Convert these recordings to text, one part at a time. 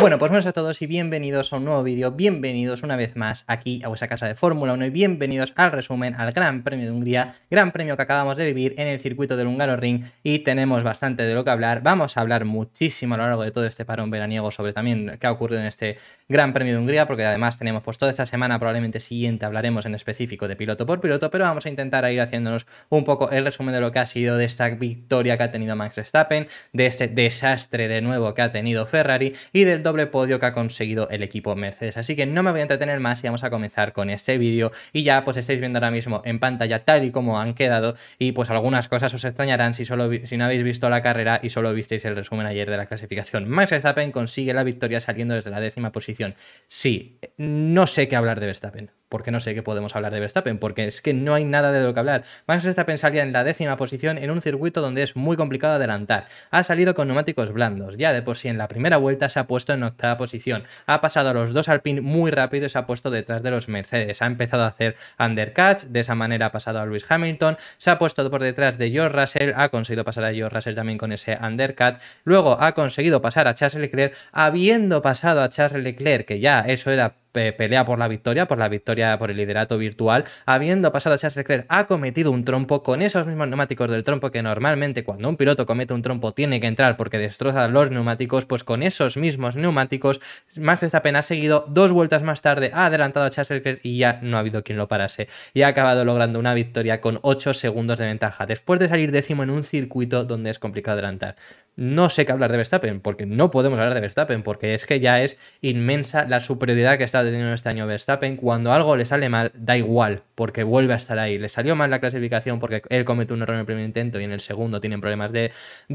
Bueno, pues buenas a todos y bienvenidos a un nuevo vídeo, bienvenidos una vez más aquí a vuestra casa de Fórmula 1 y bienvenidos al resumen al Gran Premio de Hungría, Gran Premio que acabamos de vivir en el circuito del Húngaro Ring y tenemos bastante de lo que hablar, vamos a hablar muchísimo a lo largo de todo este parón veraniego sobre también qué ha ocurrido en este Gran Premio de Hungría, porque además tenemos pues toda esta semana probablemente siguiente hablaremos en específico de piloto por piloto, pero vamos a intentar ir haciéndonos un poco el resumen de lo que ha sido de esta victoria que ha tenido Max Verstappen, de este desastre de nuevo que ha tenido Ferrari y del doble podio que ha conseguido el equipo Mercedes. Así que no me voy a entretener más y vamos a comenzar con este vídeo. Y ya pues estáis viendo ahora mismo en pantalla tal y como han quedado y pues algunas cosas os extrañarán si, solo si no habéis visto la carrera y solo visteis el resumen ayer de la clasificación. Max Verstappen consigue la victoria saliendo desde la décima posición. Sí, no sé qué hablar de Verstappen porque no sé qué podemos hablar de Verstappen, porque es que no hay nada de lo que hablar. Max Verstappen salía en la décima posición en un circuito donde es muy complicado adelantar. Ha salido con neumáticos blandos, ya de por sí en la primera vuelta se ha puesto en octava posición. Ha pasado a los dos Alpine muy rápido y se ha puesto detrás de los Mercedes. Ha empezado a hacer undercuts, de esa manera ha pasado a Lewis Hamilton, se ha puesto por detrás de George Russell, ha conseguido pasar a George Russell también con ese undercut. Luego ha conseguido pasar a Charles Leclerc, habiendo pasado a Charles Leclerc, que ya eso era pelea por la victoria, por la victoria, por el liderato virtual, habiendo pasado a Charles Leclerc, ha cometido un trompo con esos mismos neumáticos del trompo que normalmente cuando un piloto comete un trompo tiene que entrar porque destroza los neumáticos, pues con esos mismos neumáticos, Max Verstappen ha seguido dos vueltas más tarde, ha adelantado a Charles Leclerc y ya no ha habido quien lo parase, y ha acabado logrando una victoria con 8 segundos de ventaja, después de salir décimo en un circuito donde es complicado adelantar no sé qué hablar de Verstappen, porque no podemos hablar de Verstappen, porque es que ya es inmensa la superioridad que está de dinero este año Verstappen, cuando algo le sale mal, da igual, porque vuelve a estar ahí. Le salió mal la clasificación porque él cometió un error en el primer intento y en el segundo tienen problemas de,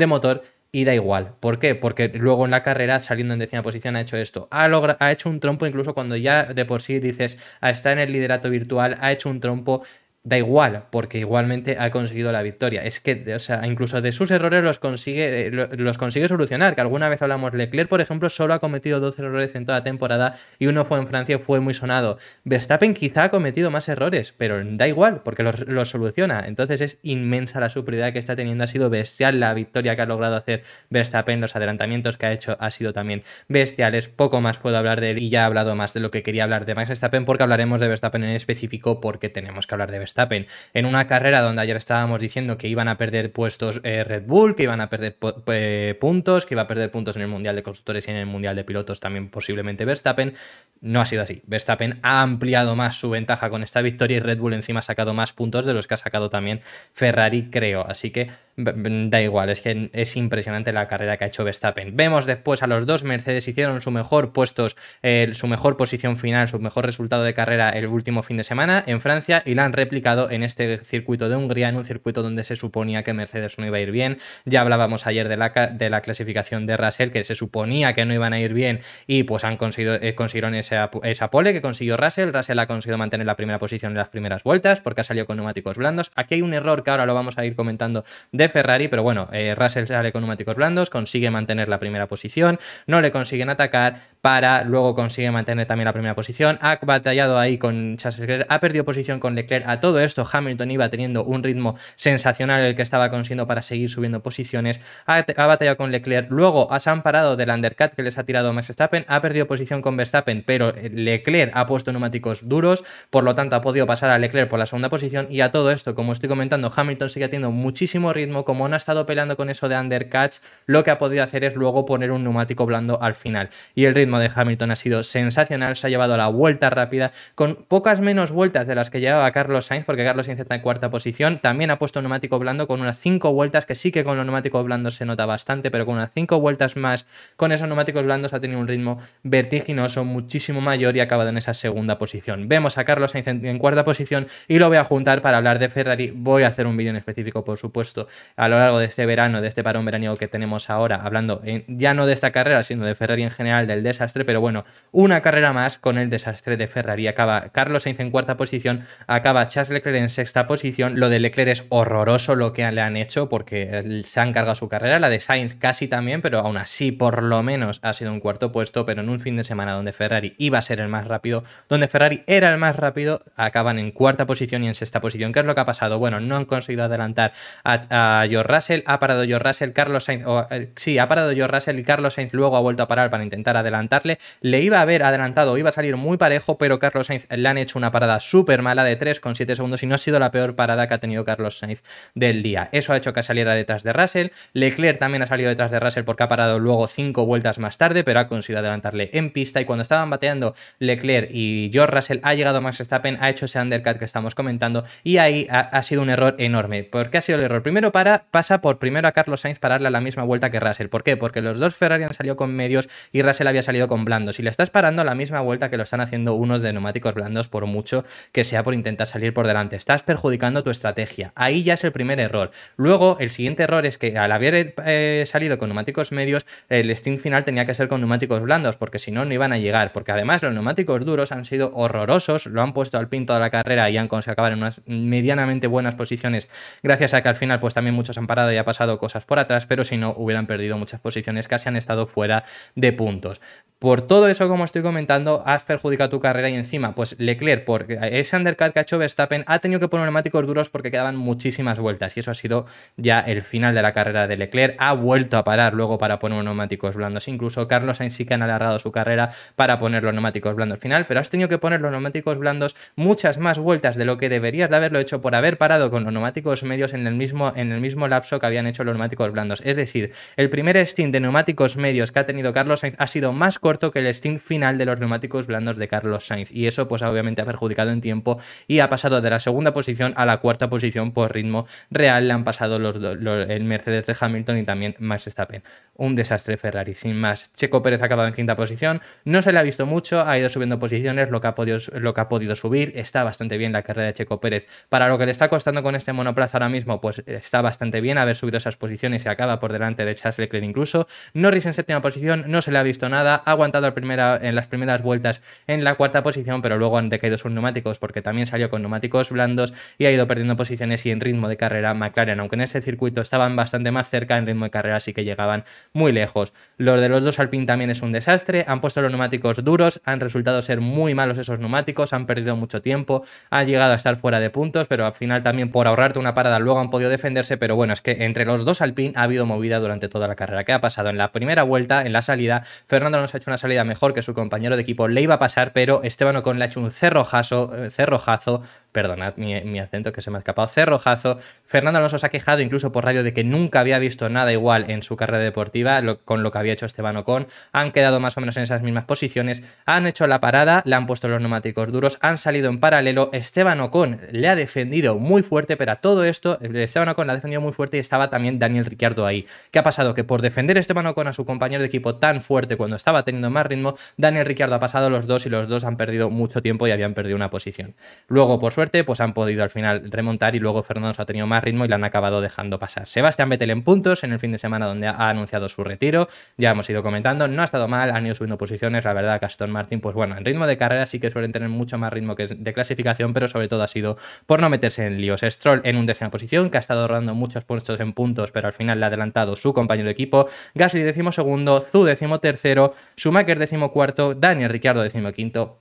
motor y da igual. ¿Por qué? Porque luego en la carrera, saliendo en décima posición, ha hecho esto. Ha, ha hecho un trompo incluso cuando ya de por sí dices, ah, está en el liderato virtual, ha hecho un trompo da igual, porque igualmente ha conseguido la victoria. Es que, o sea, incluso de sus errores los consigue, eh, los consigue solucionar, que alguna vez hablamos, Leclerc, por ejemplo, solo ha cometido dos errores en toda temporada y uno fue en Francia, y fue muy sonado. Verstappen quizá ha cometido más errores, pero da igual, porque los, los soluciona. Entonces es inmensa la superioridad que está teniendo, ha sido bestial la victoria que ha logrado hacer Verstappen, los adelantamientos que ha hecho ha sido también bestiales, poco más puedo hablar de él y ya he hablado más de lo que quería hablar de Max Verstappen, porque hablaremos de Verstappen en específico, porque tenemos que hablar de Verstappen Verstappen. En una carrera donde ayer estábamos diciendo que iban a perder puestos eh, Red Bull, que iban a perder eh, puntos, que iba a perder puntos en el Mundial de Constructores y en el Mundial de Pilotos también posiblemente Verstappen, no ha sido así. Verstappen ha ampliado más su ventaja con esta victoria y Red Bull encima ha sacado más puntos de los que ha sacado también Ferrari, creo. Así que da igual, es que es impresionante la carrera que ha hecho Verstappen. Vemos después a los dos, Mercedes hicieron su mejor puestos, eh, su mejor posición final, su mejor resultado de carrera el último fin de semana en Francia y la han replicado en este circuito de Hungría, en un circuito donde se suponía que Mercedes no iba a ir bien. Ya hablábamos ayer de la, de la clasificación de Russell, que se suponía que no iban a ir bien y pues han conseguido, eh, consiguieron esa, esa pole que consiguió Russell. Russell ha conseguido mantener la primera posición en las primeras vueltas porque ha salido con neumáticos blandos. Aquí hay un error que ahora lo vamos a ir comentando de Ferrari, pero bueno, eh, Russell sale con neumáticos blandos, consigue mantener la primera posición, no le consiguen atacar, para luego consigue mantener también la primera posición. Ha batallado ahí con Charles ha perdido posición con Leclerc a todo esto, Hamilton iba teniendo un ritmo sensacional el que estaba consiguiendo para seguir subiendo posiciones. Ha, batallado con Leclerc, luego se han parado del undercut que les ha tirado Max Verstappen, ha perdido posición con Verstappen, pero eh, Leclerc ha puesto neumáticos duros, por lo tanto ha podido pasar a Leclerc por la segunda posición y a todo esto, como estoy comentando, Hamilton sigue teniendo muchísimo ritmo, como no ha estado peleando con eso de undercuts, lo que ha podido hacer es luego poner un neumático blando al final. Y el ritmo de Hamilton ha sido sensacional, se ha llevado a la vuelta rápida, con pocas menos vueltas de las que llevaba Carlos Sainz, porque Carlos Sainz está en cuarta posición. También ha puesto neumático blando con unas cinco vueltas, que sí que con los neumático blando se nota bastante, pero con unas cinco vueltas más, con esos neumáticos blandos ha tenido un ritmo vertiginoso, muchísimo mayor y ha acabado en esa segunda posición. Vemos a Carlos Sainz en, cuarta posición y lo voy a juntar para hablar de Ferrari. Voy a hacer un vídeo en específico, por supuesto, a lo largo de este verano, de este parón veraniego que tenemos ahora, hablando ya no de esta carrera, sino de Ferrari en general, del desastre, pero bueno, una carrera más con el desastre de Ferrari. Acaba Carlos Sainz en cuarta posición, acaba Charles Leclerc en sexta posición. Lo de Leclerc es horroroso lo que le han hecho porque se han cargado su carrera. La de Sainz casi también, pero aún así por lo menos ha sido un cuarto puesto. Pero en un fin de semana donde Ferrari iba a ser el más rápido, donde Ferrari era el más rápido, acaban en cuarta posición y en sexta posición. ¿Qué es lo que ha pasado? Bueno, no han conseguido adelantar a, George Russell. Ha parado George Russell, Carlos Sainz. Eh, sí, ha parado George Russell y Carlos Sainz luego ha vuelto a parar para intentar adelantarle. Le iba a haber adelantado, iba a salir muy parejo, pero Carlos Sainz le han hecho una parada súper mala de 3,7 segundos y no ha sido la peor parada que ha tenido Carlos Sainz del día. Eso ha hecho que saliera detrás de Russell. Leclerc también ha salido detrás de Russell porque ha parado luego cinco vueltas más tarde, pero ha conseguido adelantarle en pista y cuando estaban bateando Leclerc y George Russell ha llegado Max Verstappen, ha hecho ese undercut que estamos comentando y ahí ha, sido un error enorme. ¿Por qué ha sido el error? Primero para, pasa por primero a Carlos Sainz pararle a la misma vuelta que Russell. ¿Por qué? Porque los dos Ferrari han salido con medios y Russell había salido con blandos. Y le estás parando a la misma vuelta que lo están haciendo unos de neumáticos blandos por mucho que sea por intentar salir por delante, estás perjudicando tu estrategia. Ahí ya es el primer error. Luego, el siguiente error es que al haber eh, salido con neumáticos medios, el stint final tenía que ser con neumáticos blandos, porque si no, no iban a llegar. Porque además, los neumáticos duros han sido horrorosos, lo han puesto al pin toda la carrera y han conseguido acabar en unas medianamente buenas posiciones, gracias a que al final, pues también muchos han parado y ha pasado cosas por atrás, pero si no, hubieran perdido muchas posiciones, casi han estado fuera de puntos. Por todo eso, como estoy comentando, has perjudicado tu carrera y encima, pues Leclerc, por ese undercut que ha hecho ha tenido que poner neumáticos duros porque quedaban muchísimas vueltas y eso ha sido ya el final de la carrera de Leclerc. Ha vuelto a parar luego para poner neumáticos blandos. Incluso Carlos Sainz sí que han alargado su carrera para poner los neumáticos blandos final, pero has tenido que poner los neumáticos blandos muchas más vueltas de lo que deberías de haberlo hecho por haber parado con los neumáticos medios en el mismo, en el mismo lapso que habían hecho los neumáticos blandos. Es decir, el primer stint de neumáticos medios que ha tenido Carlos Sainz ha sido más corto que el stint final de los neumáticos blandos de Carlos Sainz y eso pues obviamente ha perjudicado en tiempo y ha pasado de la segunda posición a la cuarta posición por ritmo real. Le han pasado los, el Mercedes de Hamilton y también Max Stappen, Un desastre Ferrari, sin más. Checo Pérez ha acabado en quinta posición. No se le ha visto mucho, ha ido subiendo posiciones, lo que ha podido, lo que ha podido subir. Está bastante bien la carrera de Checo Pérez. Para lo que le está costando con este monoplaza ahora mismo, pues está bastante bien haber subido esas posiciones y acaba por delante de Charles Leclerc incluso. Norris en séptima posición, no se le ha visto nada. Ha aguantado primera, en las primeras vueltas en la cuarta posición, pero luego han decaído sus neumáticos porque también salió con neumáticos blandos y ha ido perdiendo posiciones y en ritmo de carrera McLaren, aunque en ese circuito estaban bastante más cerca en ritmo de carrera, así que llegaban muy lejos. Los de los dos alpín también es un desastre, han puesto los neumáticos duros, han resultado ser muy malos esos neumáticos, han perdido mucho tiempo, han llegado a estar fuera de puntos, pero al final también por ahorrarte una parada luego han podido defenderse, pero bueno, es que entre los dos Alpine ha habido movida durante toda la carrera. ¿Qué ha pasado? En la primera vuelta, en la salida, Fernando nos ha hecho una salida mejor que su compañero de equipo, le iba a pasar, pero Esteban Ocon le ha hecho un cerrojazo, eh, cerrojazo, perdón, perdonad mi, acento que se me ha escapado, cerrojazo. Fernando Alonso se ha quejado incluso por radio de que nunca había visto nada igual en su carrera deportiva con lo que había hecho Esteban Ocon. Han quedado más o menos en esas mismas posiciones, han hecho la parada, le han puesto los neumáticos duros, han salido en paralelo. Esteban Ocon le ha defendido muy fuerte, pero a todo esto, Esteban Ocon la ha defendido muy fuerte y estaba también Daniel Ricciardo ahí. ¿Qué ha pasado? Que por defender Esteban Ocon a su compañero de equipo tan fuerte cuando estaba teniendo más ritmo, Daniel Ricciardo ha pasado los dos y los dos han perdido mucho tiempo y habían perdido una posición. Luego, por suerte, pues han podido al final remontar y luego Fernando ha tenido más ritmo y la han acabado dejando pasar. Sebastián Vettel en puntos en el fin de semana donde ha anunciado su retiro, ya hemos ido comentando, no ha estado mal, han ido subiendo posiciones, la verdad Gastón Martín, pues bueno, en ritmo de carrera sí que suelen tener mucho más ritmo que de clasificación, pero sobre todo ha sido por no meterse en líos. Stroll en un décima posición, que ha estado ahorrando muchos puestos en puntos, pero al final le ha adelantado su compañero de equipo, Gasly décimo segundo, Zu décimo tercero, Schumacher décimo cuarto, Daniel Ricciardo décimo quinto,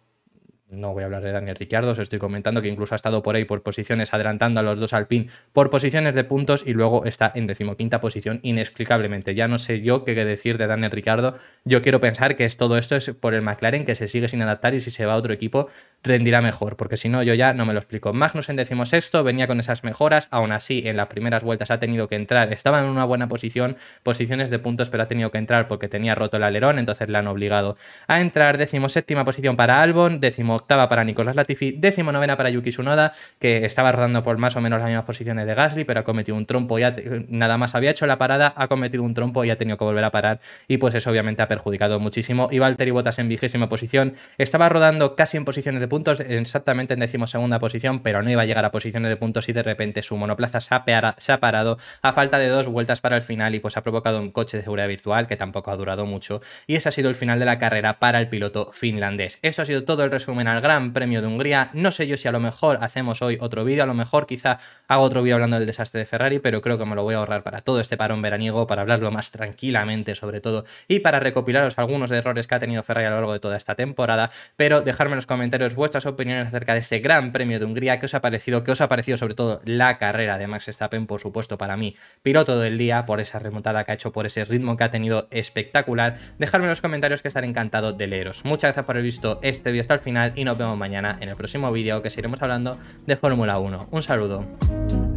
no voy a hablar de Daniel Ricciardo, os estoy comentando que incluso ha estado por ahí por posiciones, adelantando a los dos Alpine por posiciones de puntos y luego está en decimoquinta posición inexplicablemente. Ya no sé yo qué decir de Daniel Ricciardo. Yo quiero pensar que es todo esto es por el McLaren que se sigue sin adaptar y si se va a otro equipo rendirá mejor, porque si no yo ya no me lo explico. Magnus en decimosexto venía con esas mejoras, aún así en las primeras vueltas ha tenido que entrar, estaba en una buena posición, posiciones de puntos, pero ha tenido que entrar porque tenía roto el alerón, entonces le han obligado a entrar. Decimoséptima posición para Albon, decimo octava para Nicolás Latifi, décimo novena para Yuki Tsunoda, que estaba rodando por más o menos las mismas posiciones de Gasly, pero ha cometido un trompo, ya nada más había hecho la parada, ha cometido un trompo y ha tenido que volver a parar, y pues eso obviamente ha perjudicado muchísimo. Y Valtteri Bottas en vigésima posición, estaba rodando casi en posiciones de puntos, exactamente en segunda posición, pero no iba a llegar a posiciones de puntos y de repente su monoplaza se ha, ha parado a falta de dos vueltas para el final y pues ha provocado un coche de seguridad virtual que tampoco ha durado mucho, y ese ha sido el final de la carrera para el piloto finlandés. Eso ha sido todo el resumen el Gran Premio de Hungría. No sé yo si a lo mejor hacemos hoy otro vídeo, a lo mejor quizá hago otro vídeo hablando del desastre de Ferrari, pero creo que me lo voy a ahorrar para todo este parón veraniego, para hablarlo más tranquilamente sobre todo y para recopilaros algunos errores que ha tenido Ferrari a lo largo de toda esta temporada, pero dejadme en los comentarios vuestras opiniones acerca de ese Gran Premio de Hungría, que os ha parecido, qué os ha parecido sobre todo la carrera de Max Verstappen, por supuesto para mí, piloto del día, por esa remontada que ha hecho, por ese ritmo que ha tenido espectacular. Dejadme en los comentarios que estaré encantado de leeros. Muchas gracias por haber visto este vídeo hasta el final y y nos vemos mañana en el próximo vídeo que seguiremos hablando de Fórmula 1. Un saludo.